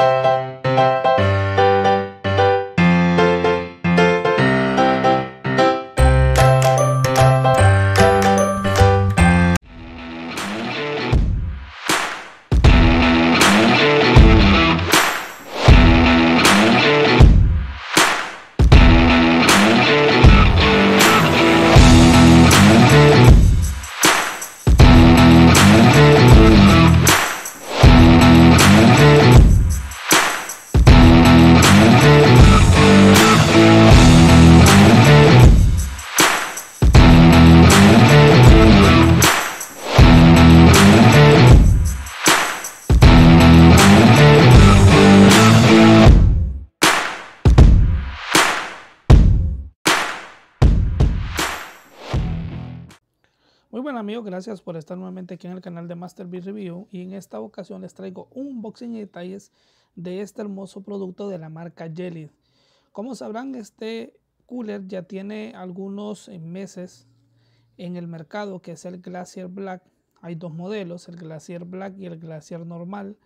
Thank you. gracias por estar nuevamente aquí en el canal de Master Beat Review y en esta ocasión les traigo un unboxing y detalles de este hermoso producto de la marca Jelly. Como sabrán, este cooler ya tiene algunos eh, meses en el mercado que es el Glacier Black. Hay dos modelos, el Glacier Black y el Glacier normal,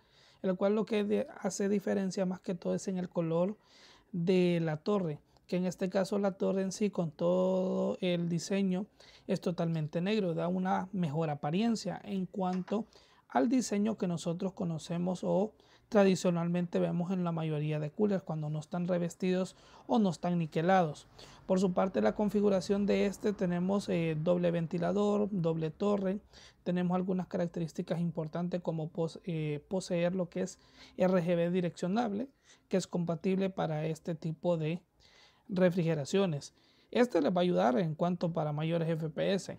el cual lo que hace diferencia más que todo es en el color de la torre que en este caso la torre en sí con todo el diseño es totalmente negro, da una mejor apariencia en cuanto al diseño que nosotros conocemos o tradicionalmente vemos en la mayoría de coolers cuando no están revestidos o no están niquelados. Por su parte la configuración de este tenemos eh, doble ventilador, doble torre, tenemos algunas características importantes como eh, poseer lo que es RGB direccionable que es compatible para este tipo de refrigeraciones. Este les va a ayudar en cuanto para mayores FPS,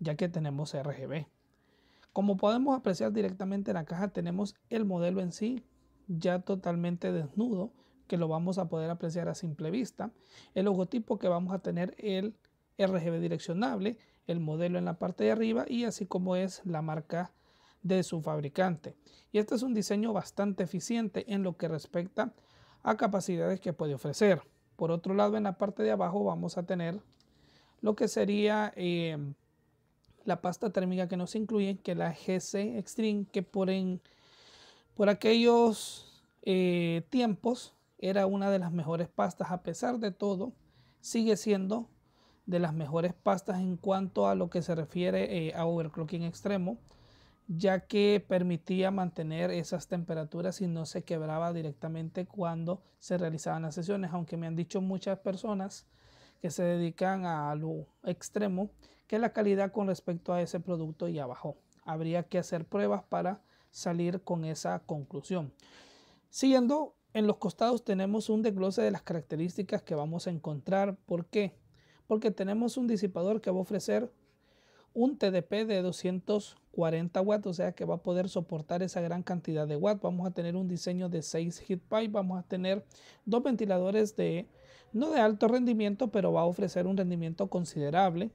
ya que tenemos RGB. Como podemos apreciar directamente en la caja, tenemos el modelo en sí ya totalmente desnudo, que lo vamos a poder apreciar a simple vista. El logotipo que vamos a tener el RGB direccionable, el modelo en la parte de arriba y así como es la marca de su fabricante. Y este es un diseño bastante eficiente en lo que respecta a capacidades que puede ofrecer. Por otro lado, en la parte de abajo vamos a tener lo que sería em, la pasta térmica que nos incluye, que es la GC Extreme, que por, por aquellos eh, tiempos era una de las mejores pastas, a pesar de todo, sigue siendo de las mejores pastas en cuanto a lo que se refiere eh, a overclocking extremo ya que permitía mantener esas temperaturas y no se quebraba directamente cuando se realizaban las sesiones, aunque me han dicho muchas personas que se dedican a lo extremo que la calidad con respecto a ese producto ya bajó. Habría que hacer pruebas para salir con esa conclusión. Siguiendo, en los costados tenemos un desglose de las características que vamos a encontrar. ¿Por qué? Porque tenemos un disipador que va a ofrecer un TDP de 240 watts, o sea que va a poder soportar esa gran cantidad de watts. Vamos a tener un diseño de 6 heat pipe, vamos a tener dos ventiladores de no de alto rendimiento, pero va a ofrecer un rendimiento considerable.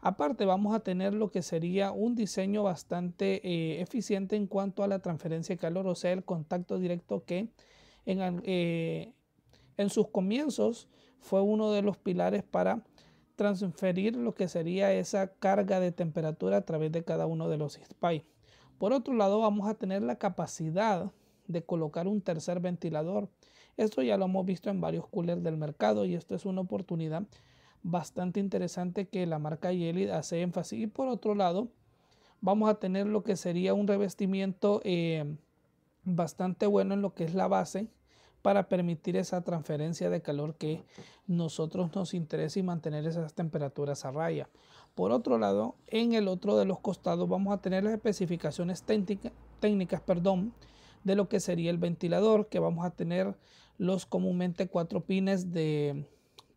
Aparte vamos a tener lo que sería un diseño bastante eh, eficiente en cuanto a la transferencia de calor, o sea el contacto directo que en, eh, en sus comienzos fue uno de los pilares para transferir lo que sería esa carga de temperatura a través de cada uno de los spy. Por otro lado, vamos a tener la capacidad de colocar un tercer ventilador. Esto ya lo hemos visto en varios coolers del mercado y esto es una oportunidad bastante interesante que la marca Yelid hace énfasis. Y por otro lado, vamos a tener lo que sería un revestimiento eh, bastante bueno en lo que es la base para permitir esa transferencia de calor que nosotros nos interesa y mantener esas temperaturas a raya. Por otro lado, en el otro de los costados vamos a tener las especificaciones técnicas perdón, de lo que sería el ventilador, que vamos a tener los comúnmente cuatro pines de,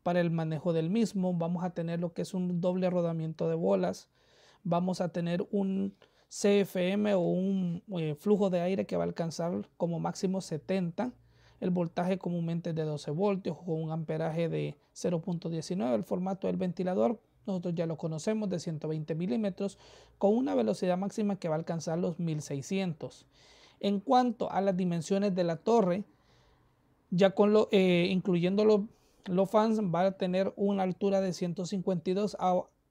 para el manejo del mismo, vamos a tener lo que es un doble rodamiento de bolas, vamos a tener un CFM o un eh, flujo de aire que va a alcanzar como máximo 70 el voltaje comúnmente es de 12 voltios o un amperaje de 0.19. El formato del ventilador nosotros ya lo conocemos de 120 milímetros con una velocidad máxima que va a alcanzar los 1600. En cuanto a las dimensiones de la torre, ya con lo, eh, incluyendo los, fans, va a tener una altura de 152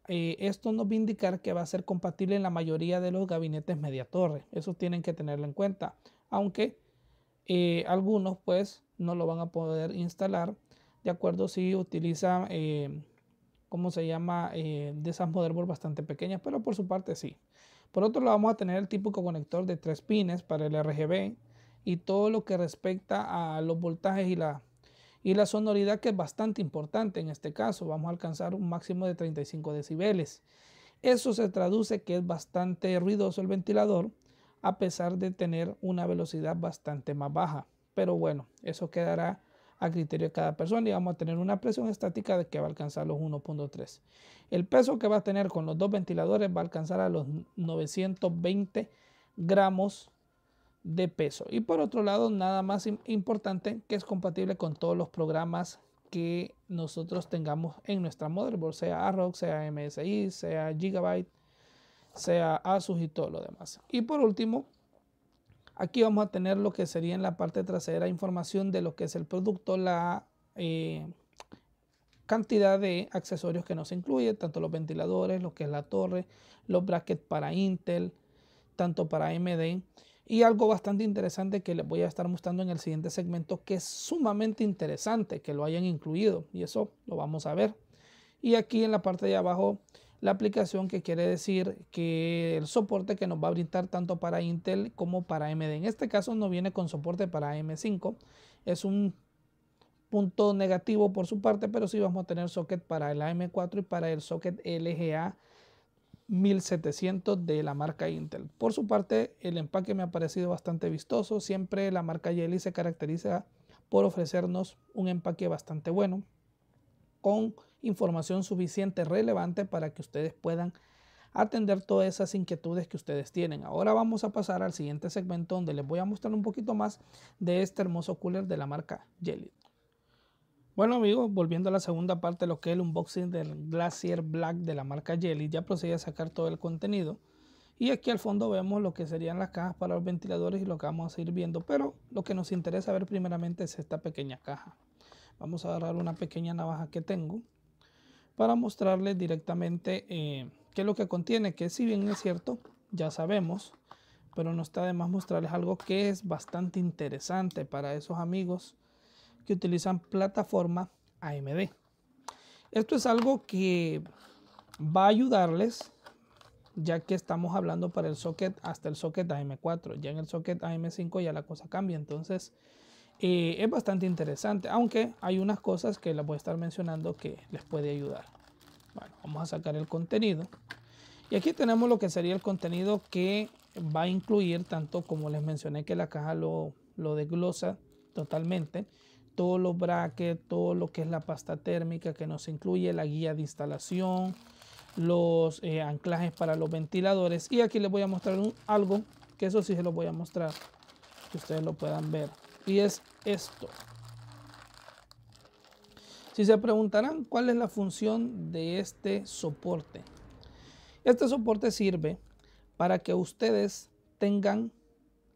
eh, esto nos va a indicar que va a ser compatible en la mayoría de los gabinetes media torre. Eso tienen que tenerlo en cuenta. Aunque eh, algunos pues no lo van a poder instalar de acuerdo si utilizan, eh, como se llama? Eh, de esas motherboard bastante pequeñas, pero por su parte sí. Por otro lado vamos a tener el típico conector de tres pines para el RGB y todo lo que respecta a los voltajes y la, y la sonoridad que es bastante importante en este caso. Vamos a alcanzar un máximo de 35 decibeles. Eso se traduce que es bastante ruidoso el ventilador a pesar de tener una velocidad bastante más baja. Pero bueno, eso quedará a criterio de cada persona y vamos a tener una presión estática de que va a alcanzar los 1.3. El peso que va a tener con los dos ventiladores va a alcanzar a los 920 gramos de peso. Y por otro lado, nada más importante que es compatible con todos los programas que nosotros tengamos en nuestra motherboard, sea Arrox, sea MSI, sea Gigabyte, sea Asus y todo lo demás. Y por último, aquí vamos a tener lo que sería en la parte trasera información de lo que es el producto, la eh, cantidad de accesorios que nos incluye, tanto los ventiladores, lo que es la torre, los brackets para Intel, tanto para AMD. Y algo bastante interesante que les voy a estar mostrando en el siguiente segmento, que es sumamente interesante que lo hayan incluido. Y eso lo vamos a ver. Y aquí en la parte de abajo la aplicación que quiere decir que el soporte que nos va a brindar tanto para Intel como para AMD. En este caso no viene con soporte para M5. Es un punto negativo por su parte, pero sí vamos a tener socket para el AM4 y para el socket LGA 1700 de la marca Intel. Por su parte, el empaque me ha parecido bastante vistoso. Siempre la marca Yeli se caracteriza por ofrecernos un empaque bastante bueno con información suficiente, relevante para que ustedes puedan atender todas esas inquietudes que ustedes tienen. Ahora vamos a pasar al siguiente segmento donde les voy a mostrar un poquito más de este hermoso cooler de la marca Jelly. Bueno amigos, volviendo a la segunda parte lo que es el unboxing del Glacier Black de la marca Jelly, ya procedí a sacar todo el contenido. Y aquí al fondo vemos lo que serían las cajas para los ventiladores y lo que vamos a ir viendo, pero lo que nos interesa ver primeramente es esta pequeña caja. Vamos a agarrar una pequeña navaja que tengo para mostrarles directamente eh, qué es lo que contiene, que si bien es cierto, ya sabemos, pero no está de más mostrarles algo que es bastante interesante para esos amigos que utilizan plataforma AMD. Esto es algo que va a ayudarles ya que estamos hablando para el socket hasta el socket AM4. Ya en el socket AM5 ya la cosa cambia. Entonces eh, es bastante interesante, aunque hay unas cosas que les voy a estar mencionando que les puede ayudar. Bueno, vamos a sacar el contenido. Y aquí tenemos lo que sería el contenido que va a incluir, tanto como les mencioné que la caja lo, desglosa totalmente, todos los brackets, todo lo que es la pasta térmica que nos incluye, la guía de instalación, los eh, anclajes para los ventiladores. Y aquí les voy a mostrar algo, que eso sí se lo voy a mostrar, que ustedes lo puedan ver y es esto. Si se preguntarán cuál es la función de este soporte. Este soporte sirve para que ustedes tengan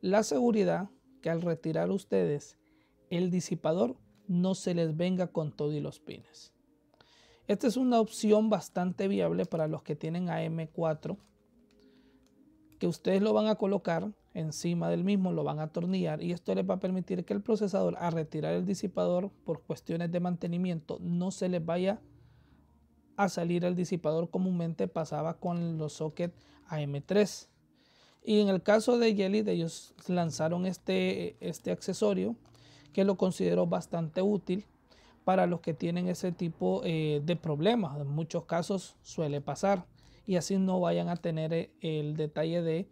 la seguridad que al retirar ustedes el disipador no se les venga con todo y los pines. Esta es una opción bastante viable para los que tienen AM4 que ustedes lo van a colocar encima del mismo, lo van a atornillar y esto les va a permitir que el procesador a retirar el disipador por cuestiones de mantenimiento no se les vaya a salir el disipador comúnmente pasaba con los sockets AM3. Y en el caso de Yelid, ellos lanzaron este, este accesorio que lo considero bastante útil para los que tienen ese tipo eh, de problemas. En muchos casos suele pasar y así no vayan a tener eh, el detalle de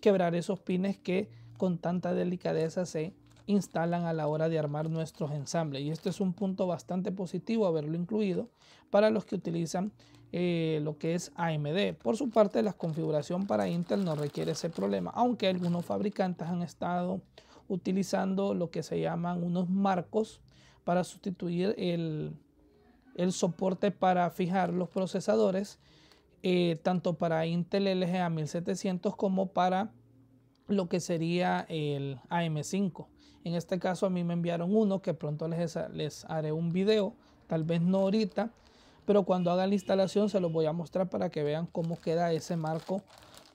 quebrar esos pines que con tanta delicadeza se instalan a la hora de armar nuestros ensambles. Y este es un punto bastante positivo haberlo incluido para los que utilizan eh, lo que es AMD. Por su parte, la configuración para Intel no requiere ese problema, aunque algunos fabricantes han estado utilizando lo que se llaman unos marcos para sustituir el, el soporte para fijar los procesadores eh, tanto para Intel LGA 1700 como para lo que sería el AM5. En este caso a mí me enviaron uno que pronto les, les haré un video, tal vez no ahorita, pero cuando haga la instalación se los voy a mostrar para que vean cómo queda ese marco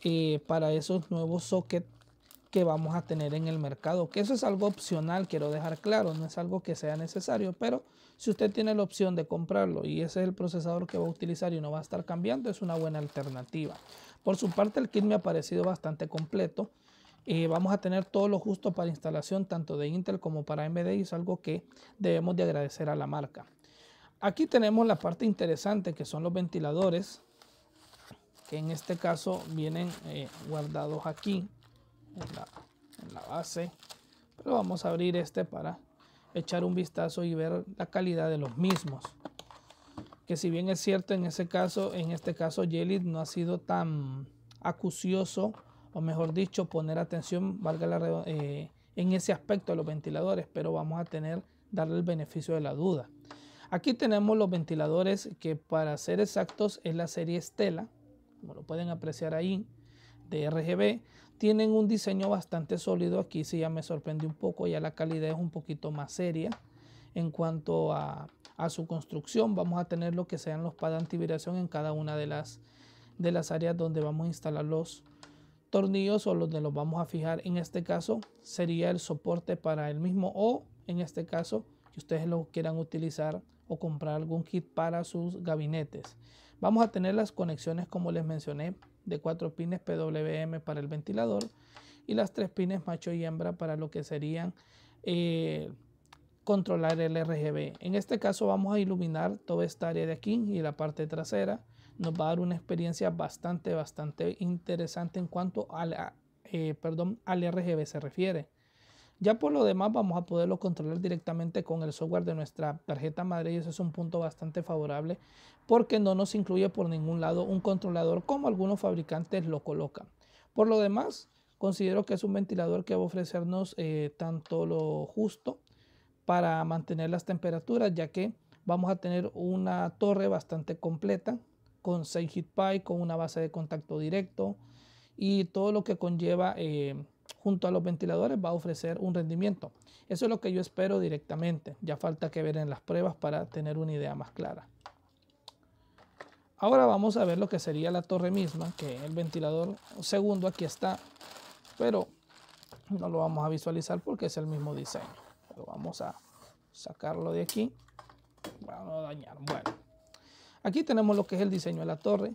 eh, para esos nuevos sockets que vamos a tener en el mercado, que eso es algo opcional, quiero dejar claro, no es algo que sea necesario, pero si usted tiene la opción de comprarlo y ese es el procesador que va a utilizar y no va a estar cambiando, es una buena alternativa. Por su parte, el kit me ha parecido bastante completo. Eh, vamos a tener todo lo justo para instalación tanto de Intel como para AMD es algo que debemos de agradecer a la marca. Aquí tenemos la parte interesante que son los ventiladores, que en este caso vienen eh, guardados aquí en la, base. Pero vamos a abrir este para echar un vistazo y ver la calidad de los mismos. Que si bien es cierto, en ese caso, en este caso, Jelly no ha sido tan acucioso, o mejor dicho, poner atención, valga la eh, en ese aspecto de los ventiladores, pero vamos a tener, darle el beneficio de la duda. Aquí tenemos los ventiladores que para ser exactos es la serie Stella como lo pueden apreciar ahí, de RGB. Tienen un diseño bastante sólido. Aquí sí ya me sorprendió un poco. Ya la calidad es un poquito más seria en cuanto a, su construcción. Vamos a tener lo que sean los pads de antivibración en cada una de las, de las áreas donde vamos a instalar los tornillos o donde los vamos a fijar. En este caso sería el soporte para el mismo o en este caso que ustedes lo quieran utilizar o comprar algún kit para sus gabinetes. Vamos a tener las conexiones como les mencioné de cuatro pines PWM para el ventilador y las tres pines macho y hembra para lo que serían eh, controlar el RGB. En este caso vamos a iluminar toda esta área de aquí y la parte trasera. Nos va a dar una experiencia bastante, bastante interesante en cuanto al, eh, perdón, al RGB se refiere. Ya por lo demás vamos a poderlo controlar directamente con el software de nuestra tarjeta madre y eso es un punto bastante favorable porque no nos incluye por ningún lado un controlador como algunos fabricantes lo colocan. Por lo demás, considero que es un ventilador que va a ofrecernos eh, tanto lo justo para mantener las temperaturas ya que vamos a tener una torre bastante completa con 6 heat pipe, con una base de contacto directo y todo lo que conlleva... Eh, junto a los ventiladores va a ofrecer un rendimiento. Eso es lo que yo espero directamente. Ya falta que ver en las pruebas para tener una idea más clara. Ahora vamos a ver lo que sería la torre misma, que el ventilador segundo aquí está, pero no lo vamos a visualizar porque es el mismo diseño. lo vamos a sacarlo de aquí Bueno, no dañar. Bueno, aquí tenemos lo que es el diseño de la torre.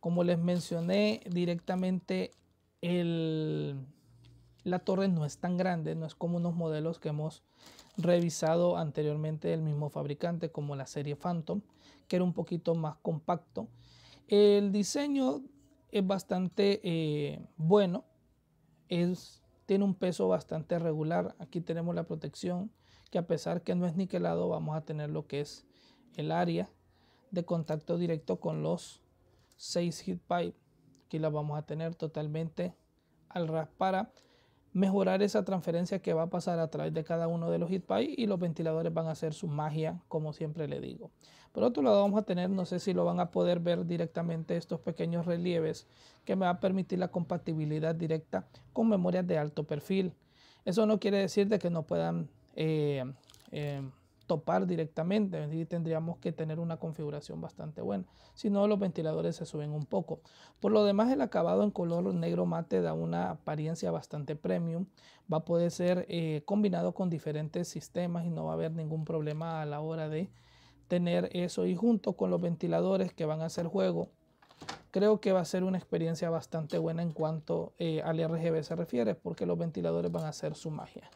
Como les mencioné directamente el la torre no es tan grande, no es como unos modelos que hemos revisado anteriormente del mismo fabricante como la serie Phantom, que era un poquito más compacto. El diseño es bastante eh, bueno, es, tiene un peso bastante regular. Aquí tenemos la protección que a pesar que no es niquelado vamos a tener lo que es el área de contacto directo con los 6 heat pipe. Aquí la vamos a tener totalmente al ras para mejorar esa transferencia que va a pasar a través de cada uno de los hitpies y los ventiladores van a hacer su magia, como siempre le digo. Por otro lado vamos a tener, no sé si lo van a poder ver directamente, estos pequeños relieves que me va a permitir la compatibilidad directa con memorias de alto perfil. Eso no quiere decir de que no puedan... Eh, eh, topar directamente y tendríamos que tener una configuración bastante buena. Si no, los ventiladores se suben un poco. Por lo demás, el acabado en color negro mate da una apariencia bastante premium. Va a poder ser eh, combinado con diferentes sistemas y no va a haber ningún problema a la hora de tener eso. Y junto con los ventiladores que van a hacer juego, creo que va a ser una experiencia bastante buena en cuanto eh, al RGB se refiere, porque los ventiladores van a hacer su magia.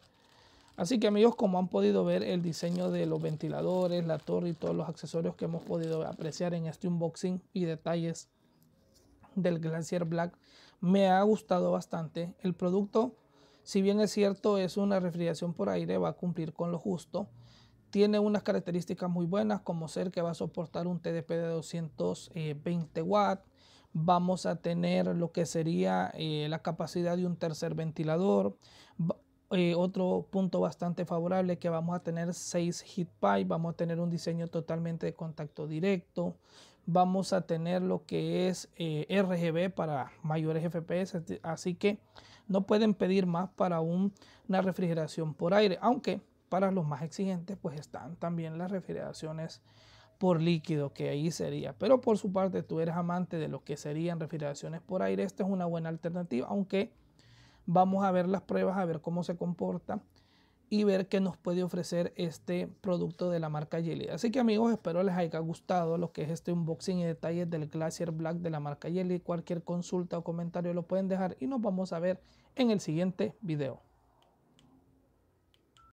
Así que amigos, como han podido ver el diseño de los ventiladores, la torre y todos los accesorios que hemos podido apreciar en este unboxing y detalles del Glacier Black, me ha gustado bastante. El producto, si bien es cierto, es una refrigeración por aire, va a cumplir con lo justo. Tiene unas características muy buenas, como ser que va a soportar un TDP de 220 watts. Vamos a tener lo que sería eh, la capacidad de un tercer ventilador. Eh, otro punto bastante favorable que vamos a tener 6 heat pipe vamos a tener un diseño totalmente de contacto directo, vamos a tener lo que es eh, RGB para mayores FPS, así que no pueden pedir más para un, una refrigeración por aire, aunque para los más exigentes pues están también las refrigeraciones por líquido que ahí sería pero por su parte tú eres amante de lo que serían refrigeraciones por aire esta es una buena alternativa aunque Vamos a ver las pruebas, a ver cómo se comporta y ver qué nos puede ofrecer este producto de la marca Jelly. Así que amigos, espero les haya gustado lo que es este unboxing y detalles del Glacier Black de la marca Jelly. Cualquier consulta o comentario lo pueden dejar y nos vamos a ver en el siguiente video.